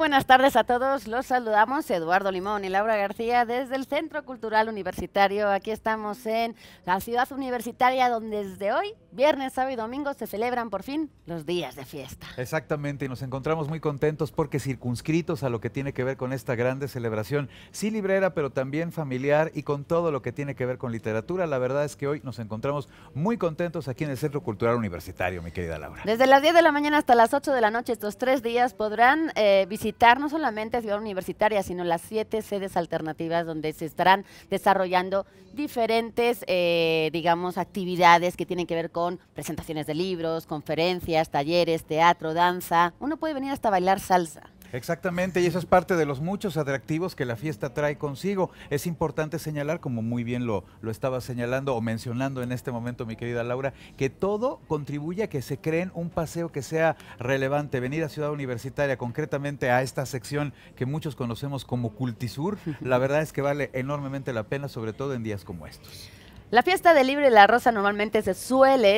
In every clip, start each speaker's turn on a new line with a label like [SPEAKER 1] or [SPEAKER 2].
[SPEAKER 1] buenas tardes a todos. Los saludamos Eduardo Limón y Laura García desde el Centro Cultural Universitario. Aquí estamos en la ciudad universitaria donde desde hoy, viernes, sábado y domingo, se celebran por fin los días de fiesta.
[SPEAKER 2] Exactamente, y nos encontramos muy contentos porque circunscritos a lo que tiene que ver con esta grande celebración, sí librera, pero también familiar y con todo lo que tiene que ver con literatura, la verdad es que hoy nos encontramos muy contentos aquí en el Centro Cultural Universitario, mi querida Laura.
[SPEAKER 1] Desde las 10 de la mañana hasta las 8 de la noche, estos tres días podrán visitar eh, no solamente Ciudad Universitaria, sino las siete sedes alternativas donde se estarán desarrollando diferentes, eh, digamos, actividades que tienen que ver con presentaciones de libros, conferencias, talleres, teatro, danza. Uno puede venir hasta bailar salsa.
[SPEAKER 2] Exactamente, y eso es parte de los muchos atractivos que la fiesta trae consigo. Es importante señalar, como muy bien lo, lo estaba señalando o mencionando en este momento mi querida Laura, que todo contribuye a que se creen un paseo que sea relevante. Venir a Ciudad Universitaria, concretamente a esta sección que muchos conocemos como Cultisur, la verdad es que vale enormemente la pena, sobre todo en días como estos.
[SPEAKER 1] La fiesta del libro y la rosa normalmente se suele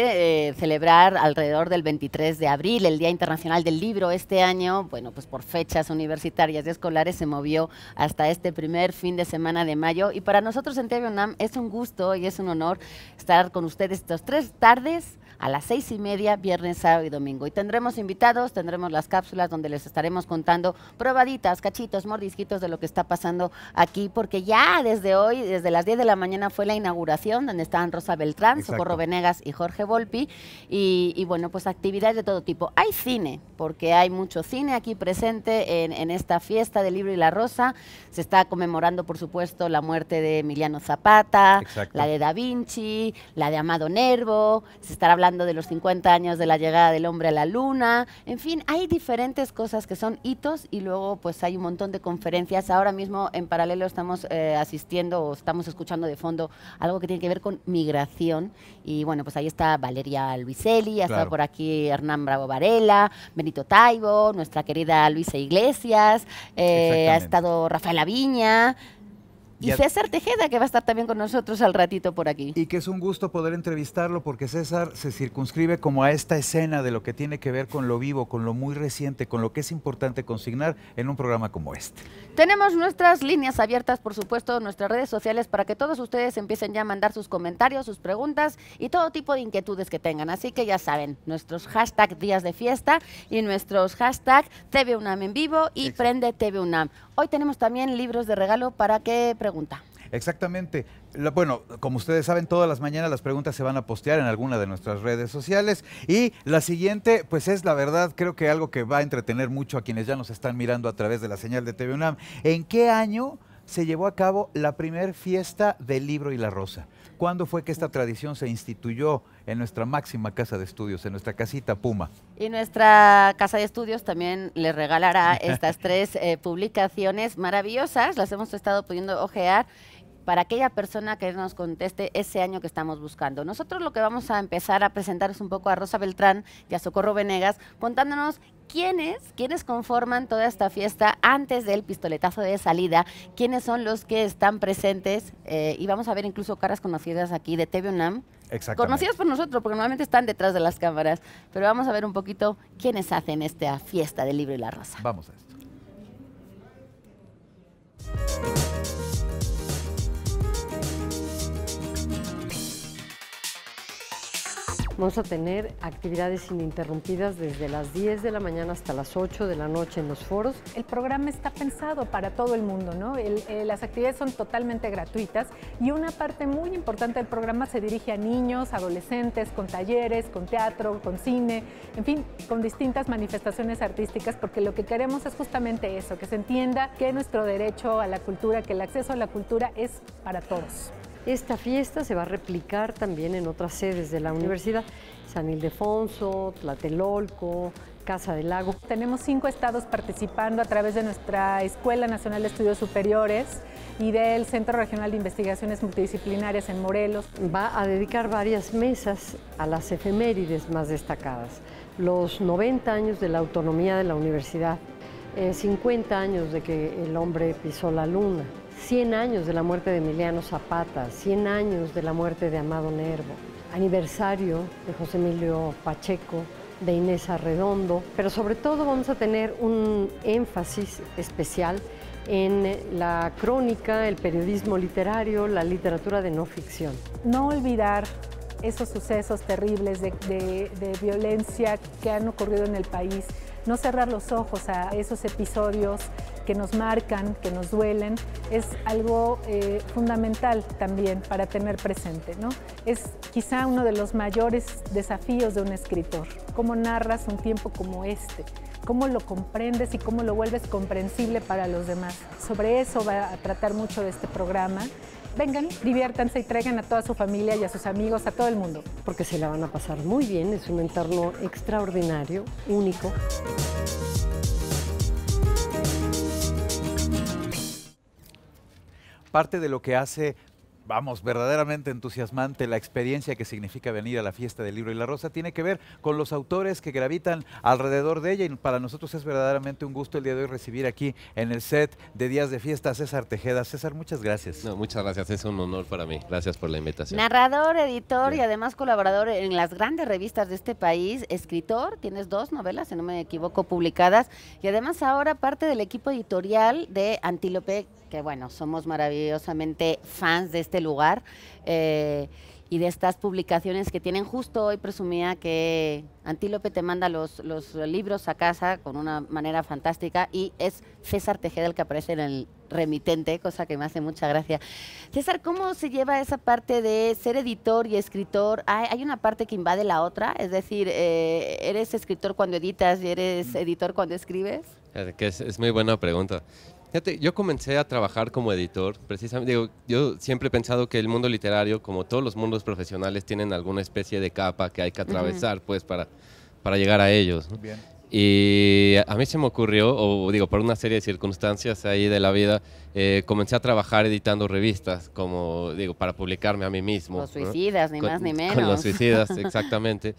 [SPEAKER 1] eh, celebrar alrededor del 23 de abril, el Día Internacional del Libro. Este año, bueno, pues por fechas universitarias y escolares se movió hasta este primer fin de semana de mayo. Y para nosotros en TV es un gusto y es un honor estar con ustedes estas tres tardes a las seis y media, viernes, sábado y domingo. Y tendremos invitados, tendremos las cápsulas donde les estaremos contando probaditas, cachitos, mordisquitos de lo que está pasando aquí, porque ya desde hoy, desde las diez de la mañana fue la inauguración donde estaban Rosa Beltrán, Socorro Venegas y Jorge Volpi. Y, bueno, pues actividades de todo tipo. Hay cine, porque hay mucho cine aquí presente en, esta fiesta del libro y la rosa. Se está conmemorando, por supuesto, la muerte de Emiliano Zapata, la de Da Vinci, la de Amado Nervo. Se estará hablando de los 50 años de la llegada del hombre a la luna. En fin, hay diferentes cosas que son hitos y luego pues hay un montón de conferencias. Ahora mismo en paralelo estamos eh, asistiendo o estamos escuchando de fondo algo que tiene que ver con migración. Y bueno, pues ahí está Valeria Luiselli, ha estado por aquí Hernán Bravo Varela, Benito Taibo, nuestra querida Luisa Iglesias, eh, ha estado Rafaela Viña. Y, César Tejeda, que va a estar también con nosotros al ratito por aquí.
[SPEAKER 2] Y que es un gusto poder entrevistarlo porque César se circunscribe como a esta escena de lo que tiene que ver con lo vivo, con lo muy reciente, con lo que es importante consignar en un programa como este.
[SPEAKER 1] Tenemos nuestras líneas abiertas, por supuesto, nuestras redes sociales para que todos ustedes empiecen ya a mandar sus comentarios, sus preguntas y todo tipo de inquietudes que tengan. Así que ya saben, nuestros hashtag días de fiesta y nuestros hashtag TVUNAM en vivo y Prende TVUNAM. Hoy tenemos también libros de regalo para que pregunten
[SPEAKER 2] Exactamente. bueno, como ustedes saben, todas las mañanas las preguntas se van a postear en alguna de nuestras redes sociales. Y la siguiente, pues es la verdad, creo que algo que va a entretener mucho a quienes ya nos están mirando a través de la señal de TV ¿En qué año se llevó a cabo la primer fiesta del libro y la rosa? cuándo fue que esta tradición se instituyó en nuestra máxima casa de estudios, en nuestra casita Puma?
[SPEAKER 1] Y nuestra casa de estudios también le regalará estas tres eh, publicaciones maravillosas, las hemos estado pudiendo ojear para aquella persona que nos conteste ese año que estamos buscando. Nosotros lo que vamos a empezar a presentar es un poco a Rosa Beltrán y a Socorro Venegas contándonos quiénes, quiénes conforman toda esta fiesta antes del pistoletazo de salida, quiénes son los que están presentes eh, y vamos a ver incluso caras conocidas aquí de TV UNAM. Conocidas por nosotros, porque normalmente están detrás de las cámaras, pero vamos a ver un poquito quiénes hacen esta fiesta del libro y la rosa. Vamos a esto.
[SPEAKER 3] Vamos a tener actividades ininterrumpidas desde las 10 de la mañana hasta las 8 de la noche en los foros. El programa está pensado para todo el mundo, ¿no? Eh,
[SPEAKER 4] las actividades son totalmente gratuitas y una parte muy importante del programa se dirige a niños, adolescentes, con talleres, con teatro, con cine, en fin, con distintas manifestaciones artísticas, porque lo que queremos es justamente eso, que se entienda que nuestro derecho a la cultura, que el acceso a la cultura es para todos.
[SPEAKER 3] Esta fiesta se va a replicar también en otras sedes de la universidad, San Ildefonso, Tlatelolco, Casa del
[SPEAKER 4] Lago. Tenemos cinco estados participando a través de nuestra Escuela Nacional de Estudios Superiores y
[SPEAKER 3] del Centro Regional de Investigaciones Multidisciplinarias en Morelos. Va a dedicar varias mesas a las efemérides más destacadas. Los 90 años de la autonomía de la universidad, 50 eh, años de que el hombre pisó la luna, 100 años de la muerte de Emiliano Zapata, 100 años de la muerte de Amado Nervo, aniversario de José Emilio Pacheco, de Inés Arredondo, pero sobre todo vamos a tener un énfasis especial en la crónica, el periodismo literario, la literatura de no ficción.
[SPEAKER 4] No olvidar esos sucesos terribles de, de violencia que han ocurrido en el país, no cerrar los ojos a esos episodios que nos marcan, que nos duelen, es algo eh, fundamental también para tener presente. ¿no? Es quizá uno de los mayores desafíos de un escritor, cómo narras un tiempo como este, cómo lo comprendes y cómo lo vuelves comprensible para los demás. Sobre eso va a tratar mucho de este programa vengan, diviértanse y traigan a toda su familia y a sus amigos, a todo el
[SPEAKER 3] mundo. Porque se la van a pasar muy bien, es un entorno extraordinario, único.
[SPEAKER 2] Parte de lo que hace vamos, verdaderamente entusiasmante la experiencia que significa venir a la fiesta del libro y la rosa tiene que ver con los autores que gravitan alrededor de ella y para nosotros es verdaderamente un gusto el día de hoy recibir aquí en el set de Días de Fiesta a César Tejeda. César, muchas gracias. muchas gracias, es un honor para mí. Gracias por la invitación.
[SPEAKER 1] Narrador, editor y además colaborador en las grandes revistas de este país, escritor, tienes dos novelas, si no me equivoco, publicadas y además ahora parte del equipo editorial de Antílope que bueno, somos maravillosamente fans de este lugar eh, y de estas publicaciones que tienen. Justo hoy presumía que Antílope te manda los, libros a casa con una manera fantástica y es César Tejeda el que aparece en el remitente, cosa que me hace mucha gracia. César, ¿cómo se lleva esa parte de ser editor y escritor? ¿Hay una parte que invade la otra? Es decir, eh, ¿eres escritor cuando editas y eres mm. editor cuando escribes?
[SPEAKER 5] es muy buena pregunta. Fíjate, yo comencé a trabajar como editor, precisamente, digo, yo siempre he pensado que el mundo literario, como todos los mundos profesionales, tienen alguna especie de capa que hay que atravesar, pues, para, para llegar a ellos. Y a mí se me ocurrió, o digo, por una serie de circunstancias ahí de la vida, eh, comencé a trabajar editando revistas, como digo, para publicarme a mí mismo. Los suicidas, ni más ni menos. Con los suicidas, exactamente.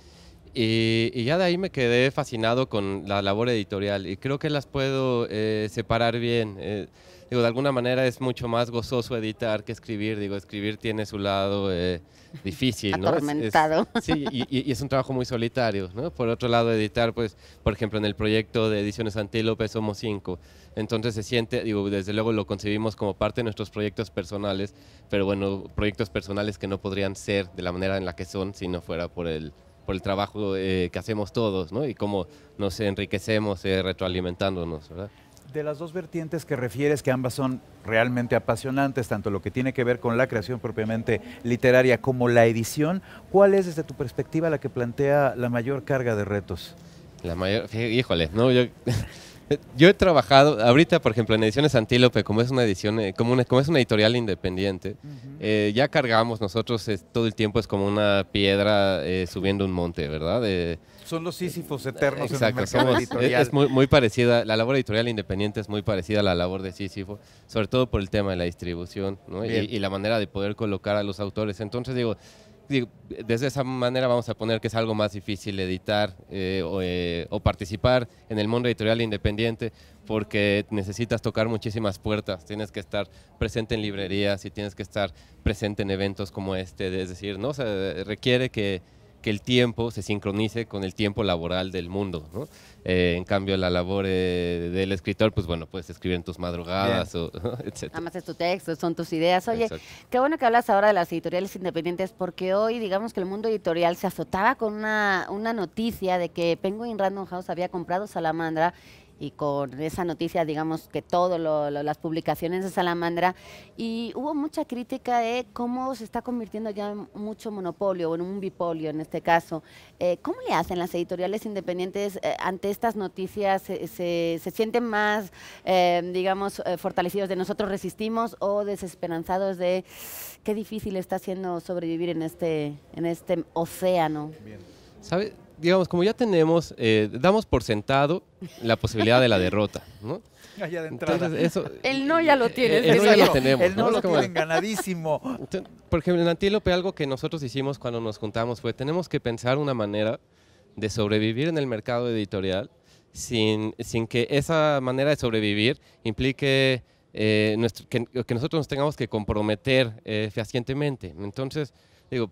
[SPEAKER 5] Y, ya de ahí me quedé fascinado con la labor editorial y creo que las puedo eh, separar bien. Eh, digo, de alguna manera es mucho más gozoso editar que escribir. Digo, escribir tiene su lado eh, difícil, Atormentado. Es, sí, y, es un trabajo muy solitario, Por otro lado, editar, pues, por ejemplo, en el proyecto de Ediciones Antílope somos cinco. Entonces se siente, digo, desde luego lo concebimos como parte de nuestros proyectos personales, pero bueno, proyectos personales que no podrían ser de la manera en la que son si no fuera por el por el trabajo eh, que hacemos todos, ¿no? Y cómo nos enriquecemos eh, retroalimentándonos, ¿verdad?
[SPEAKER 2] De las dos vertientes que refieres, que ambas son realmente apasionantes, tanto lo que tiene que ver con la creación propiamente literaria como la edición, ¿cuál es desde tu perspectiva la que plantea la mayor carga de retos?
[SPEAKER 5] La mayor, híjole, no, yo Eh, yo he trabajado, ahorita por ejemplo en Ediciones Antílope, como es una edición, eh, como, como es una editorial independiente, eh, ya cargamos nosotros todo el tiempo es como una piedra subiendo un monte, ¿verdad?
[SPEAKER 2] Son los sísifos eternos en el mercado Es,
[SPEAKER 5] muy, parecida, la labor editorial independiente es muy parecida a la labor de sísifo, sobre todo por el tema de la distribución y, la manera de poder colocar a los autores. Entonces digo, desde esa manera vamos a poner que es algo más difícil editar eh, eh, o, participar en el mundo editorial independiente porque necesitas tocar muchísimas puertas, tienes que estar presente en librerías y tienes que estar presente en eventos como este, es decir, ¿no? se requiere que que el tiempo se sincronice con el tiempo laboral del mundo. ¿no? Eh, en cambio, la labor eh, del escritor, pues bueno, puedes escribir en tus madrugadas, o, etc.
[SPEAKER 1] Además es tu texto, son tus ideas. Oye, qué bueno que hablas ahora de las editoriales independientes, porque hoy digamos que el mundo editorial se azotaba con una, una noticia de que Penguin Random House había comprado Salamandra y con esa noticia, digamos que todas las publicaciones de Salamandra, y hubo mucha crítica de cómo se está convirtiendo ya en mucho monopolio, o en un bipolio en este caso. Eh, ¿Cómo le hacen las editoriales independientes eh, ante estas noticias? ¿Se, sienten más, eh, digamos, fortalecidos de nosotros resistimos o desesperanzados de qué difícil está siendo sobrevivir en este, en este océano?
[SPEAKER 5] ¿Sabe? digamos, como ya tenemos, eh, damos por sentado la posibilidad de la derrota, ¿no?
[SPEAKER 2] De Entonces, eso, el no ya lo eh, tiene. El, no ya lo
[SPEAKER 5] tenemos. El no, lo tienen
[SPEAKER 2] ganadísimo.
[SPEAKER 5] Por ejemplo, en Antílope algo que nosotros hicimos cuando nos juntamos fue tenemos que pensar una manera de sobrevivir en el mercado editorial sin, sin que esa manera de sobrevivir implique eh, nuestro, que, nosotros nos tengamos que comprometer fehacientemente. Entonces, digo,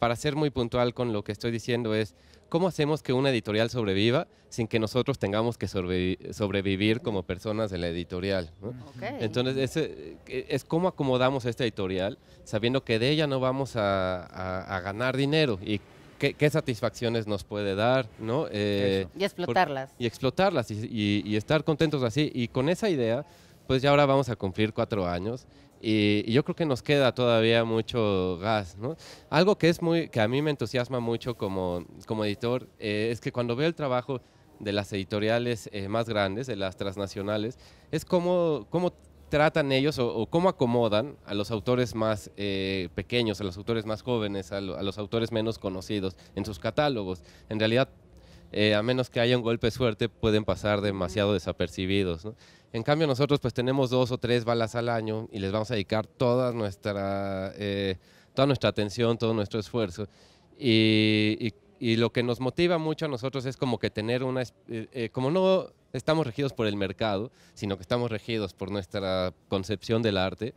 [SPEAKER 5] para ser muy puntual con lo que estoy diciendo es, ¿Cómo hacemos que una editorial sobreviva sin que nosotros tengamos que sobrevivir como personas de la editorial? Entonces, e, es cómo acomodamos esta editorial sabiendo que de ella no vamos a, ganar dinero y Qué, satisfacciones nos puede dar, ¿no? Eh, y explotarlas. y explotarlas y, estar contentos así. Y con esa idea, pues ya ahora vamos a cumplir cuatro años y, yo creo que nos queda todavía mucho gas. ¿no? Algo que, es muy, que a mí me entusiasma mucho como, como editor eh, es que cuando veo el trabajo de las editoriales eh, más grandes, de las transnacionales, es cómo, cómo tratan ellos o, cómo acomodan a los autores más eh, pequeños, a los autores más jóvenes, a, a, los autores menos conocidos en sus catálogos. En realidad eh, a menos que haya un golpe suerte, pueden pasar demasiado desapercibidos. En cambio, nosotros pues tenemos dos o tres balas al año y les vamos a dedicar toda nuestra, eh, toda nuestra atención, todo nuestro esfuerzo. Y, lo que nos motiva mucho a nosotros es como que tener una, eh, como no estamos regidos por el mercado, sino que estamos regidos por nuestra concepción del arte,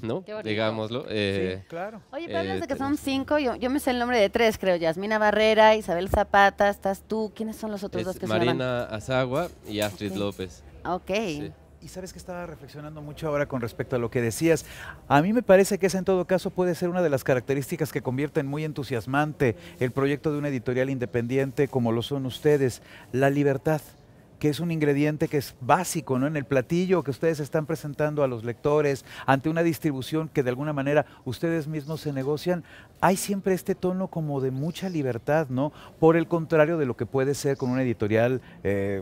[SPEAKER 5] ¿no? Digámoslo. Eh, claro. Oye, pero eh, de que son
[SPEAKER 1] cinco, yo, me sé el nombre de tres, creo, Yasmina Barrera, Isabel Zapata, estás tú, ¿quiénes son los otros dos que
[SPEAKER 5] Marina Marina Azagua y Astrid López.
[SPEAKER 2] Ok. Y sabes que estaba reflexionando mucho ahora con respecto a lo que decías. A mí me parece que esa en todo caso puede ser una de las características que convierten muy entusiasmante el proyecto de una editorial independiente como lo son ustedes, la libertad que es un ingrediente que es básico ¿no? en el platillo que ustedes están presentando a los lectores, ante una distribución que de alguna manera ustedes mismos se negocian, hay siempre este tono como de mucha libertad, ¿no? Por el contrario de lo que puede ser con una editorial eh,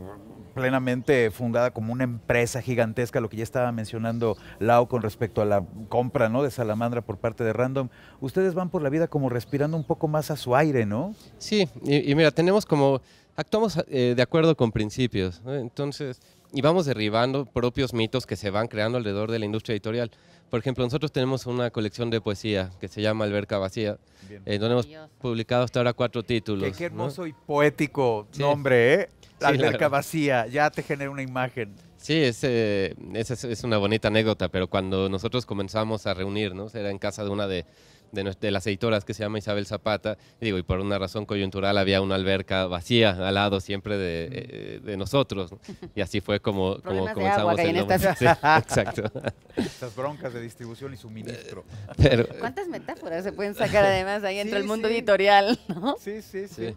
[SPEAKER 2] plenamente fundada como una empresa gigantesca, lo que ya estaba mencionando Lau con respecto a la compra ¿no? de Salamandra por parte de Random. Ustedes van por la vida como respirando un poco más a su aire, ¿no?
[SPEAKER 5] Sí, y, y mira, tenemos como actuamos eh, de acuerdo con principios. Entonces, y vamos derribando propios mitos que se van creando alrededor de la industria editorial. Por ejemplo, nosotros tenemos una colección de poesía que se llama Alberca Vacía, eh, donde hemos publicado hasta ahora cuatro títulos. Qué, hermoso
[SPEAKER 2] y poético nombre, ¿eh? Alberca Vacía, ya te genera una imagen.
[SPEAKER 5] Sí, eh, esa es, es, una bonita anécdota, pero cuando nosotros comenzamos a reunirnos, era en casa de una de de, las editoras que se llama Isabel Zapata, y digo, y por una razón coyuntural había una alberca vacía al lado siempre de, eh, nosotros, y así fue como, como comenzamos el Estas... exacto.
[SPEAKER 2] Estas broncas de distribución y suministro.
[SPEAKER 5] Eh,
[SPEAKER 1] ¿Cuántas metáforas se pueden sacar además ahí entre el mundo
[SPEAKER 2] editorial?
[SPEAKER 5] sí, sí. sí.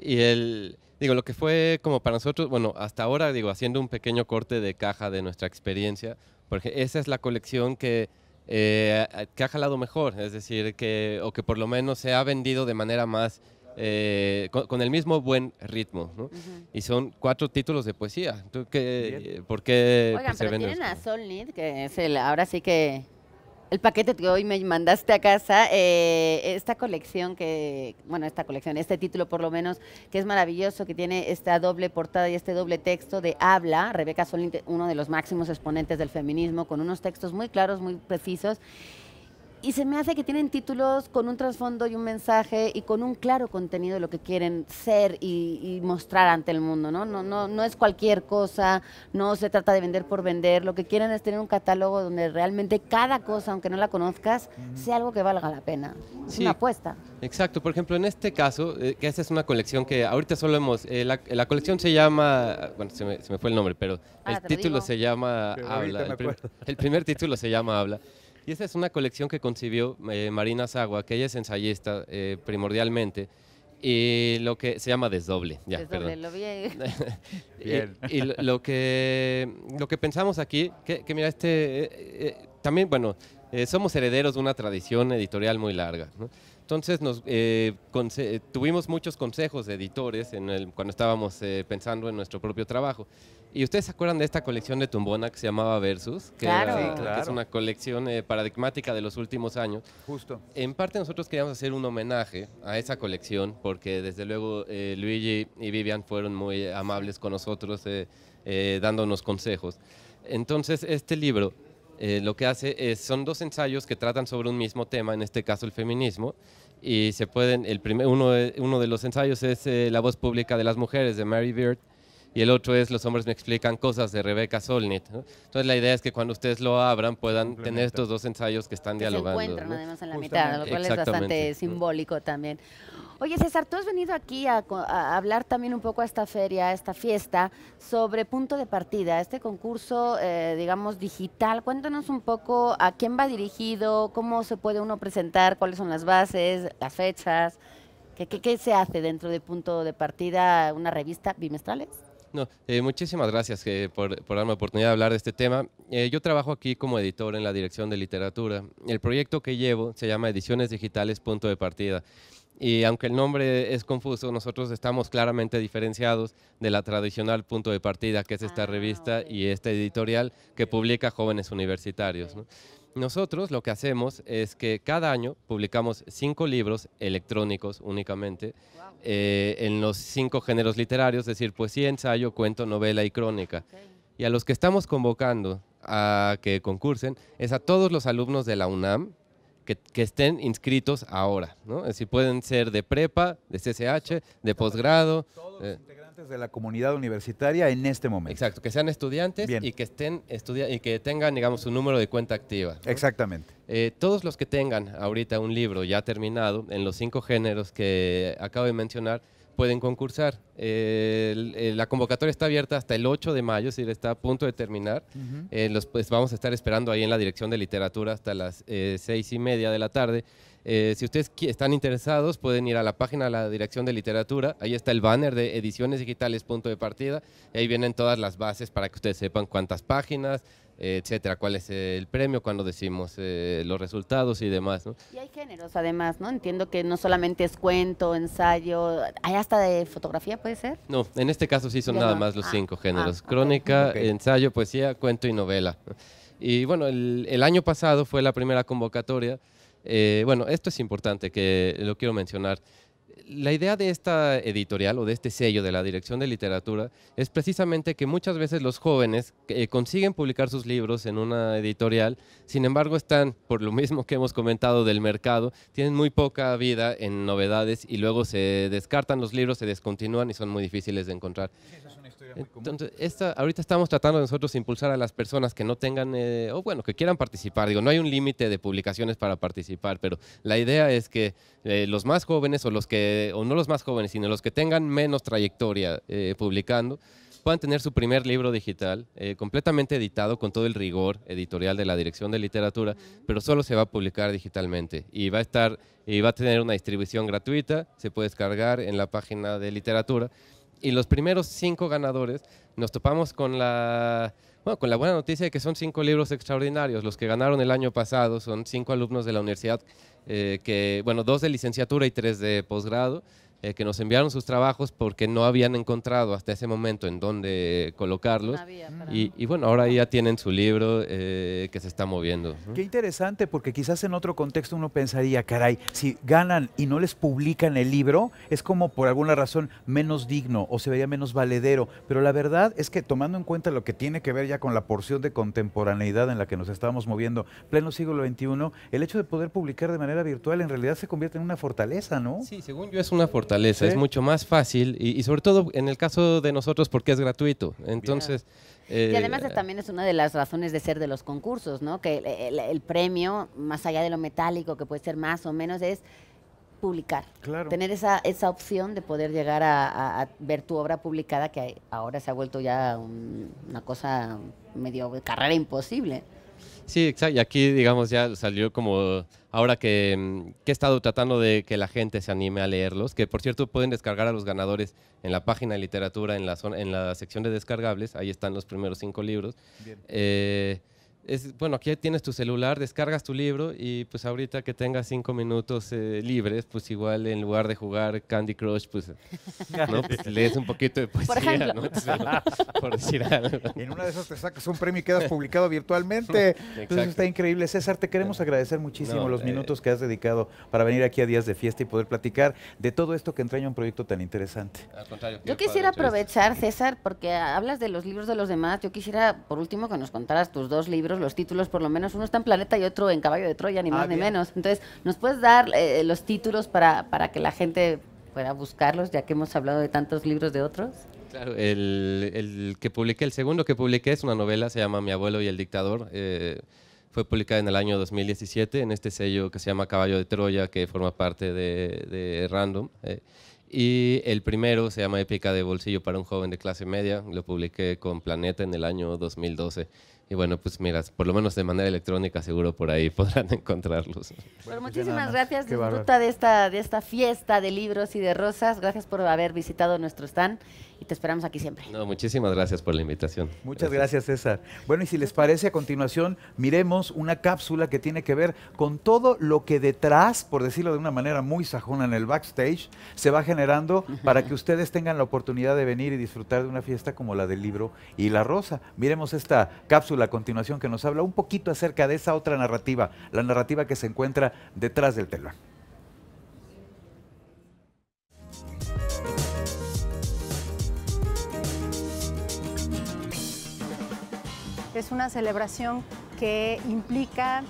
[SPEAKER 5] Y el, digo, lo que fue como para nosotros, bueno, hasta ahora, digo, haciendo un pequeño corte de caja de nuestra experiencia, porque esa es la colección que eh, que ha jalado mejor, es decir, que, o que por lo menos se ha vendido de manera más, eh, con, el mismo buen ritmo. Y son cuatro títulos de poesía. ¿Por qué? Oigan, pues, pero tienen
[SPEAKER 1] a Solnit, que es el, ahora sí que el paquete que hoy me mandaste a casa, eh, esta colección que, bueno, esta colección, este título por lo menos, que es maravilloso, que tiene esta doble portada y este doble texto de Habla, Rebeca Solín, uno de los máximos exponentes del feminismo, con unos textos muy claros, muy precisos y se me hace que tienen títulos con un trasfondo y un mensaje y con un claro contenido de lo que quieren ser y, mostrar ante el mundo, ¿no? No, ¿no? no es cualquier cosa, no se trata de vender por vender, lo que quieren es tener un catálogo donde realmente cada cosa, aunque no la conozcas, sea algo que valga la pena. Es una apuesta.
[SPEAKER 5] Exacto, por ejemplo, en este caso, eh, que esta es una colección que ahorita solo hemos, eh, la, colección se llama, bueno, se me, se me fue el nombre, pero ah, el título se llama Habla, el primer título se llama Habla. Y esta es una colección que concibió eh, Marina Zagua, que ella es ensayista eh, primordialmente. Y lo que se llama desdoble, desdoble, Lo vi y, lo, que, lo que pensamos aquí, que, mira, este, eh, también, bueno, somos herederos de una tradición editorial muy larga. Entonces nos, eh, tuvimos muchos consejos de editores en el, cuando estábamos eh, pensando en nuestro propio trabajo. ¿Y ustedes se acuerdan de esta colección de Tumbona que se llamaba Versus? Que, claro. claro. es una colección eh, paradigmática de los últimos años. Justo. En parte nosotros queríamos hacer un homenaje a esa colección porque desde luego Luigi y Vivian fueron muy amables con nosotros dándonos consejos. Entonces este libro lo que hace es, son dos ensayos que tratan sobre un mismo tema, en este caso el feminismo, y se pueden, el primer, uno, uno de los ensayos es eh, La voz pública de las mujeres de Mary Beard y el otro es Los hombres me explican cosas de Rebecca Solnit. Entonces la idea es que cuando ustedes lo abran puedan tener estos dos ensayos que están dialogando. Se encuentran además en la mitad, lo cual es bastante
[SPEAKER 1] simbólico también. Oye, César, tú has venido aquí a, hablar también un poco a esta feria, a esta fiesta, sobre punto de partida, este concurso, eh, digamos, digital. Cuéntanos un poco a quién va dirigido, cómo se puede uno presentar, cuáles son las bases, las fechas, qué, se hace dentro de punto de partida, una revista bimestrales.
[SPEAKER 5] No, eh, muchísimas gracias eh, por, darme la oportunidad de hablar de este tema. yo trabajo aquí como editor en la Dirección de Literatura. El proyecto que llevo se llama Ediciones Digitales Punto de Partida y aunque el nombre es confuso, nosotros estamos claramente diferenciados de la tradicional punto de partida que es esta ah, revista y esta editorial que publica jóvenes universitarios. Nosotros lo que hacemos es que cada año publicamos cinco libros electrónicos únicamente eh, en los cinco géneros literarios, es decir, poesía, ensayo, cuento, novela y crónica. Y a los que estamos convocando a que concursen es a todos los alumnos de la UNAM, que, estén inscritos ahora, ¿no? Si pueden ser de prepa, de CCH, de posgrado. Todos los eh, integrantes de la comunidad universitaria en este momento. Exacto, que sean estudiantes y que estén y que tengan, digamos, un número de cuenta activa.
[SPEAKER 2] Exactamente.
[SPEAKER 5] Eh, todos los que tengan ahorita un libro ya terminado en los cinco géneros que acabo de mencionar, pueden concursar. la convocatoria está abierta hasta el 8 de mayo, es está a punto de terminar. Eh, los, pues, vamos a estar esperando ahí en la dirección de literatura hasta las eh, seis 6 y media de la tarde. Eh, si ustedes están interesados, pueden ir a la página de la dirección de literatura. Ahí está el banner de ediciones digitales punto de partida. ahí vienen todas las bases para que ustedes sepan cuántas páginas, etcétera, cuál es el premio, cuando decimos eh, los resultados y demás.
[SPEAKER 1] Y hay géneros además, Entiendo que no solamente es cuento, ensayo, ¿hay hasta de fotografía, puede ser?
[SPEAKER 5] No, en este caso sí son nada más los ah, cinco géneros, ah, crónica, ensayo, poesía, cuento y novela. Y bueno, el, año pasado fue la primera convocatoria. Eh, bueno, esto es importante, que lo quiero mencionar la idea de esta editorial o de este sello de la Dirección de Literatura es precisamente que muchas veces los jóvenes eh, consiguen publicar sus libros en una editorial, sin embargo están, por lo mismo que hemos comentado del mercado, tienen muy poca vida en novedades y luego se descartan los libros, se descontinúan y son muy difíciles de encontrar. Entonces, ahorita estamos tratando nosotros impulsar a las personas que no tengan, eh, o bueno, que quieran participar. Digo, no hay un límite de publicaciones para participar, pero la idea es que eh, los más jóvenes, o los que, no los más jóvenes, sino los que tengan menos trayectoria eh, publicando, puedan tener su primer libro digital, completamente editado con todo el rigor editorial de la Dirección de Literatura, pero solo se va a publicar digitalmente y va a estar y va a tener una distribución gratuita, se puede descargar en la página de literatura y los primeros cinco ganadores nos topamos con la, con la buena noticia de que son cinco libros extraordinarios. Los que ganaron el año pasado son cinco alumnos de la universidad, eh, que, bueno, dos de licenciatura y tres de posgrado. Eh, que nos enviaron sus trabajos porque no habían encontrado hasta ese momento en dónde colocarlos. y, bueno, ahora ya tienen su libro eh, que se está moviendo. Qué
[SPEAKER 2] interesante, porque quizás en otro contexto uno pensaría, caray, si ganan y no les publican el libro, es como por alguna razón menos digno o se veía menos valedero. Pero la verdad es que tomando en cuenta lo que tiene que ver ya con la porción de contemporaneidad en la que nos estábamos moviendo, pleno siglo XXI, el hecho de poder publicar de manera virtual en realidad se convierte en una fortaleza, ¿no? Sí, según yo es
[SPEAKER 5] una fortaleza es mucho más fácil y, sobre todo en el caso de nosotros porque es gratuito. Entonces... y eh, además
[SPEAKER 1] también es una de las razones de ser de los concursos, ¿no? Que el, premio, más allá de lo metálico, que puede ser más o menos, es publicar. Tener esa, esa opción de poder llegar a, ver tu obra publicada, que ahora se ha vuelto ya una cosa medio carrera imposible.
[SPEAKER 5] Sí, exacto. Y aquí, digamos, ya salió como ahora mm, que, he estado tratando de que la gente se anime a leerlos, que por cierto pueden descargar a los ganadores en la página de literatura, en la, zona, en la sección de descargables, ahí están los primeros cinco libros. Bien. Eh, bueno, aquí tienes tu celular, descargas tu libro y pues ahorita que tengas cinco minutos eh, libres, pues igual en lugar de jugar Candy Crush, pues, pues lees un poquito de poesía, por Por decir algo. En una de esas te sacas un premio y quedas publicado virtualmente. Entonces
[SPEAKER 2] está increíble. César, te queremos agradecer muchísimo los eh, minutos que has dedicado para venir aquí a Días de Fiesta y poder platicar de todo esto que entraña un proyecto tan interesante. Yo
[SPEAKER 1] quisiera aprovechar, César, porque hablas de los libros de los demás. Yo quisiera, por último, que nos contaras tus dos libros los títulos, por lo menos uno está en Planeta y otro en Caballo de Troya, ni ah, más ni menos. Entonces, ¿nos puedes dar eh, los títulos para, que la gente pueda buscarlos, ya que hemos hablado de tantos libros de otros?
[SPEAKER 5] Claro, el, que el segundo que publiqué es una novela, se llama Mi abuelo y el dictador. Eh, fue publicada en el año 2017 en este sello que se llama Caballo de Troya, que forma parte de, Random. Eh, y el primero se llama Épica de Bolsillo para un joven de clase media. Lo publiqué con Planeta en el año 2012. Y bueno, pues mira, por lo menos de manera electrónica seguro por ahí podrán encontrarlos.
[SPEAKER 1] Bueno, pues muchísimas gracias. Disfruta de esta, de esta fiesta de libros y de rosas. Gracias por haber visitado nuestro stand y te esperamos aquí siempre.
[SPEAKER 5] No, muchísimas gracias por la invitación.
[SPEAKER 2] Muchas gracias. César. Bueno, y si les parece, a continuación miremos una cápsula que tiene que ver con todo lo que detrás, por decirlo de una manera muy sajona en el backstage, se va generando para que ustedes tengan la oportunidad de venir y disfrutar de una fiesta como la del libro y la rosa. Miremos esta cápsula a continuación que nos habla un poquito acerca de esa otra narrativa, la narrativa que se encuentra detrás del telón.
[SPEAKER 6] es una celebración que implica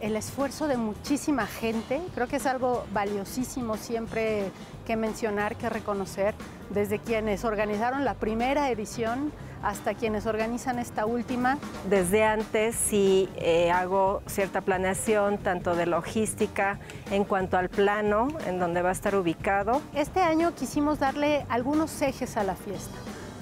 [SPEAKER 6] el esfuerzo de muchísima gente. Creo que es algo valiosísimo siempre que mencionar, que reconocer, desde quienes organizaron la primera edición hasta quienes organizan esta última.
[SPEAKER 4] Desde antes sí eh, hago cierta planeación, tanto de logística en cuanto al plano, en donde va a estar ubicado.
[SPEAKER 6] Este año quisimos darle algunos ejes a la fiesta.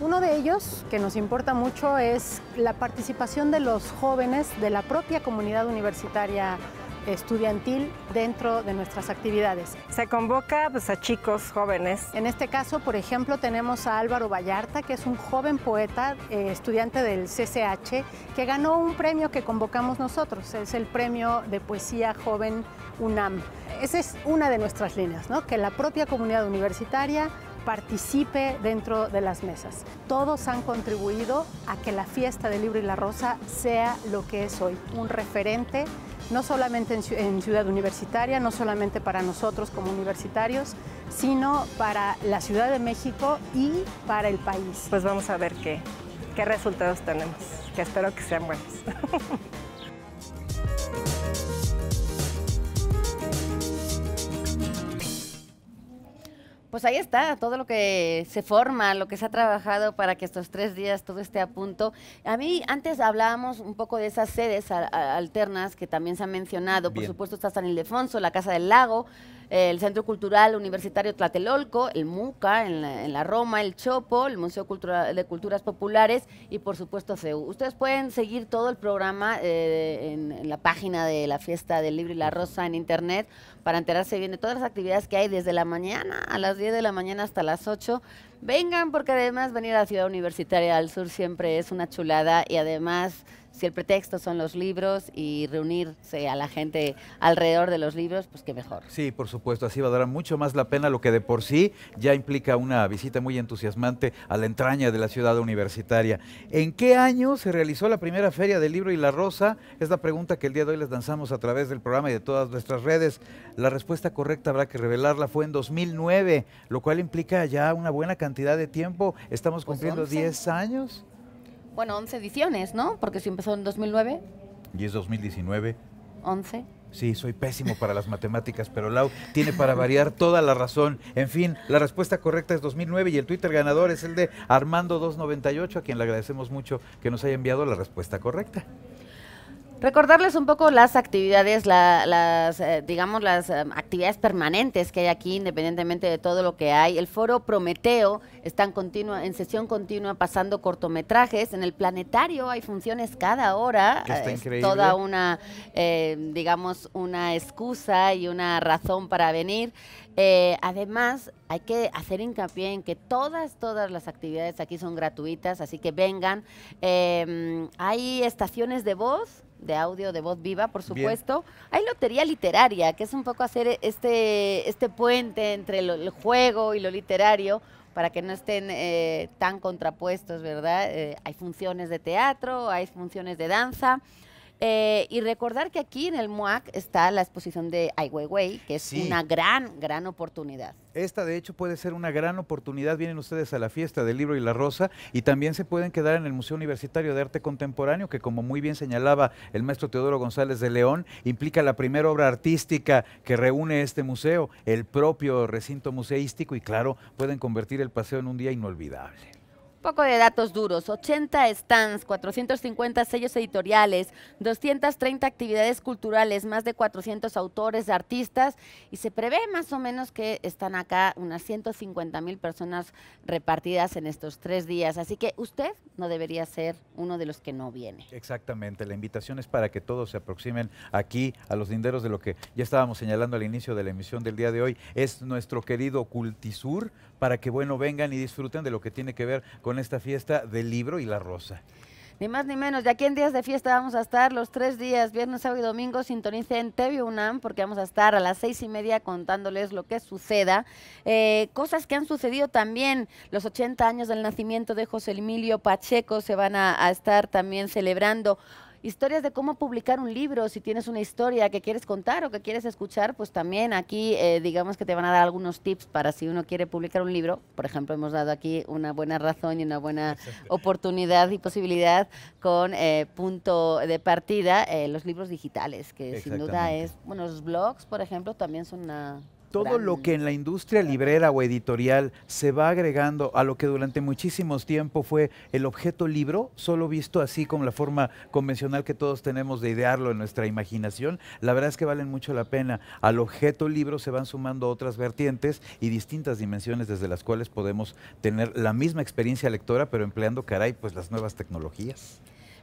[SPEAKER 6] Uno de ellos que nos importa mucho es la participación de los jóvenes de la propia comunidad universitaria estudiantil dentro de nuestras actividades. Se convoca pues, a chicos jóvenes. En este caso, por ejemplo, tenemos a Álvaro Vallarta, que es un joven poeta, eh, estudiante del CCH, que ganó un premio que convocamos nosotros, es el Premio de Poesía Joven UNAM. Esa es una de nuestras líneas, ¿no? que la propia comunidad universitaria participe dentro de las mesas. Todos han contribuido a que la fiesta del libro y la rosa sea lo que es hoy, un referente no solamente en, Ciudad Universitaria, no solamente para nosotros como universitarios, sino para la Ciudad de México y para el país. Pues vamos a ver qué, qué resultados tenemos, que espero que sean buenos.
[SPEAKER 1] Pues ahí está, todo lo que se forma, lo que se ha trabajado para que estos tres días todo esté a punto. A mí, antes hablábamos un poco de esas sedes alternas que también se han mencionado. Por supuesto está San Ildefonso, la Casa del Lago, el Centro Cultural Universitario Tlatelolco, el MUCA en la, Roma, el Chopo, el Museo de Culturas Populares y por supuesto CEU. Ustedes pueden seguir todo el programa eh, en, en, la página de la Fiesta del Libro y la Rosa en internet para enterarse bien de todas las actividades que hay desde la mañana a las 10 de la mañana hasta las 8 Vengan, porque además venir a la ciudad universitaria al sur siempre es una chulada y además si el pretexto son los libros y reunirse a la gente alrededor de los libros, pues qué mejor.
[SPEAKER 2] Sí, por supuesto, así va a dar mucho más la pena lo que de por sí ya implica una visita muy entusiasmante a la entraña de la ciudad universitaria. ¿En qué año se realizó la primera feria del libro y la rosa? Es la pregunta que el día de hoy les lanzamos a través del programa y de todas nuestras redes. La respuesta correcta habrá que revelarla fue en 2009, lo cual implica ya una buena cantidad cantidad de tiempo, estamos pues cumpliendo 10 años.
[SPEAKER 1] Bueno, 11 ediciones, ¿no? Porque si empezó en 2009.
[SPEAKER 2] Y es 2019. 11. Sí, soy pésimo para las matemáticas, pero Lau tiene para variar toda la razón. En fin, la respuesta correcta es 2009 y el Twitter ganador es el de Armando298, a quien le agradecemos mucho que nos haya enviado la respuesta correcta.
[SPEAKER 1] Recordarles un poco las actividades, las, eh, digamos, las eh, actividades permanentes que hay aquí, independientemente de todo lo que hay. El foro Prometeo está en, continua, en sesión continua pasando cortometrajes. En el planetario hay funciones cada hora. Está toda una, eh, digamos, una excusa y una razón para venir. además, hay que hacer hincapié en que todas, todas las actividades aquí son gratuitas, así que vengan. Em, hay estaciones de voz de audio de voz viva, por supuesto. Hay lotería literaria, que es un poco hacer este, este puente entre el juego y lo literario para que no estén eh, tan contrapuestos, ¿verdad? Eh, hay funciones de teatro, hay funciones de danza, eh, y recordar que aquí en el MUAC está la exposición de Ai Weiwei, que es una gran, gran oportunidad.
[SPEAKER 2] Esta, de hecho, puede ser una gran oportunidad. Vienen ustedes a la fiesta del libro y la rosa y también se pueden quedar en el Museo Universitario de Arte Contemporáneo, que como muy bien señalaba el maestro Teodoro González de León, implica la primera obra artística que reúne este museo, el propio recinto museístico y claro, pueden convertir el paseo en un día inolvidable
[SPEAKER 1] poco de datos duros, 80 stands, 450 sellos editoriales, 230 actividades culturales, más de 400 autores, artistas y se prevé más o menos que están acá unas 150 mil personas repartidas en estos tres días, así que usted no debería ser uno de los que no viene.
[SPEAKER 2] Exactamente, la invitación es para que todos se aproximen aquí a los linderos de lo que ya estábamos señalando al inicio de la emisión del día de hoy, es nuestro querido Cultisur, para que bueno vengan y disfruten de lo que tiene que ver con esta fiesta del libro y la rosa.
[SPEAKER 1] Ni más ni menos, Ya aquí en días de fiesta vamos a estar los tres días, viernes, sábado y domingo, en TV UNAM porque vamos a estar a las seis y media contándoles lo que suceda. Eh, cosas que han sucedido también, los 80 años del nacimiento de José Emilio Pacheco se van a estar también celebrando historias de cómo publicar un libro, si tienes una historia que quieres contar o que quieres escuchar, pues también aquí eh, digamos que te van a dar algunos tips para si uno quiere publicar un libro. Por ejemplo, hemos dado aquí una buena razón y una buena oportunidad y posibilidad con eh, punto de partida eh, los libros digitales, que sin duda es, bueno, los blogs, por ejemplo, también son una
[SPEAKER 2] todo lo que en la industria librera o editorial se va agregando a lo que durante muchísimos tiempo fue el objeto libro, solo visto así como la forma convencional que todos tenemos de idearlo en nuestra imaginación, la verdad es que valen mucho la pena. Al objeto libro se van sumando otras vertientes y distintas dimensiones desde las cuales podemos tener la misma experiencia lectora, pero empleando, caray, pues las nuevas tecnologías.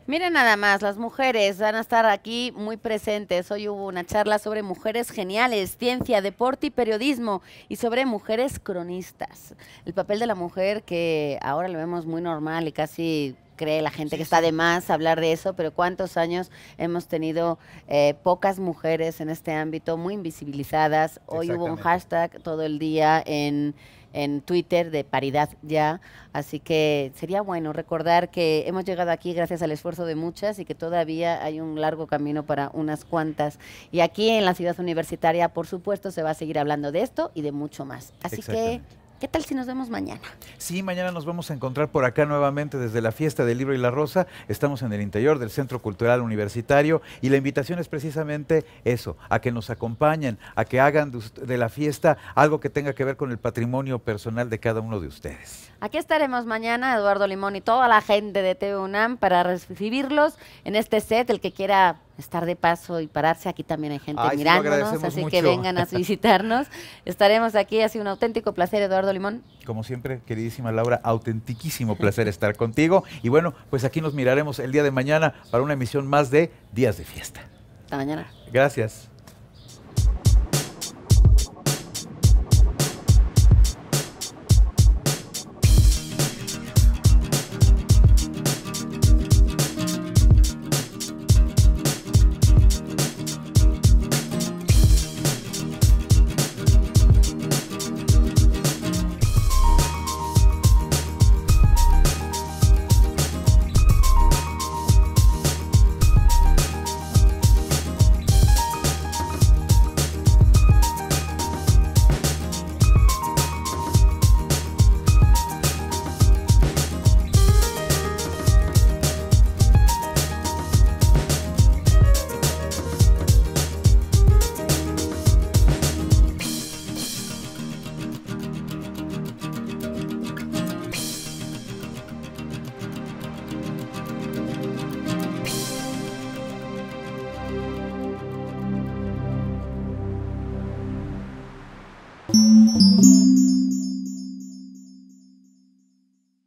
[SPEAKER 1] Miren nada más, las mujeres van a estar aquí muy presentes. Hoy hubo una charla sobre mujeres geniales, ciencia, deporte y periodismo y sobre mujeres cronistas. El papel de la mujer que ahora lo vemos muy normal y casi cree la gente que está de más hablar de eso, pero cuántos años hemos tenido eh, pocas mujeres en este ámbito, muy invisibilizadas. Hoy hubo un hashtag todo el día en en Twitter de Paridad Ya. Así que sería bueno recordar que hemos llegado aquí gracias al esfuerzo de muchas y que todavía hay un largo camino para unas cuantas. Y aquí en la ciudad universitaria, por supuesto, se va a seguir hablando de esto y de mucho más. Así que ¿Qué tal si nos vemos mañana?
[SPEAKER 2] Sí, mañana nos vamos a encontrar por acá nuevamente desde la fiesta del libro y la rosa. Estamos en el interior del Centro Cultural Universitario y la invitación es precisamente eso, a que nos acompañen, a que hagan de la fiesta algo que tenga que ver con el patrimonio personal de cada uno de ustedes.
[SPEAKER 1] Aquí estaremos mañana, Eduardo Limón y toda la gente de TVUNAM para recibirlos en este set, el que quiera estar de paso y pararse. Aquí también hay gente mirándonos, así que vengan a visitarnos. Estaremos aquí, ha sido un auténtico placer, Eduardo Limón.
[SPEAKER 2] Como siempre, queridísima Laura, autentiquísimo placer estar contigo. Y bueno, pues aquí nos miraremos el día de mañana para una emisión más de Días de Fiesta. Hasta mañana. Gracias.